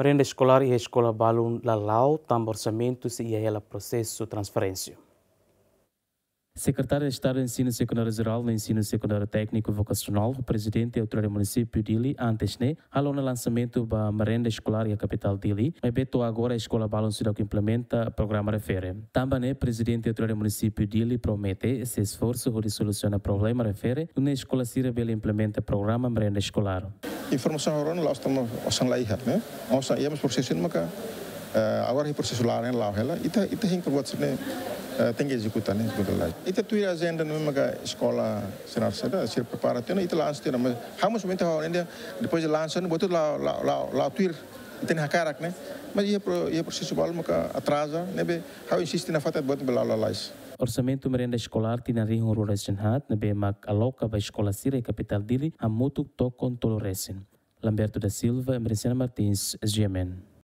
Merenda escolar e a escola Balum Lalau estão orçamentos e a ela processo transferência. Secretária de Estado de Ensino Secundário Geral do Ensino Secundário Técnico Vocacional, o presidente da autoridade município de Ili, antes né, alô no lançamento da merenda escolar e a capital de Ili, mas beto agora é a escola balançada que implementa o programa refere. Também, né, presidente da autoridade município de Ili promete esse esforço para solucionar o problema refere, na escola Cirabela implementa o programa merenda escolar. Informação agora nós estamos a lihat, né? Nós estamos processando, mas eh, agora é processo lá, né, lá, ela, e está em que né? Eh, tem que executar nesse né, modalidade. E tem tuir agenda no mesmo escola senar seda se prepara tem e tem lança tem mas ramos momento hora ainda depois de lançar, não botou lá lá lá tuir tem hakarak né mas ia pro ia processo bal maka atrasa né Há um insiste na fatat bot bela lá lá Orçamento merenda escolar tinari rio rural senhat nebe mak aloka ba escola sire capital dili hamutuk tokon toloresen. Lamberto da Silva, Emericena Martins, GMN.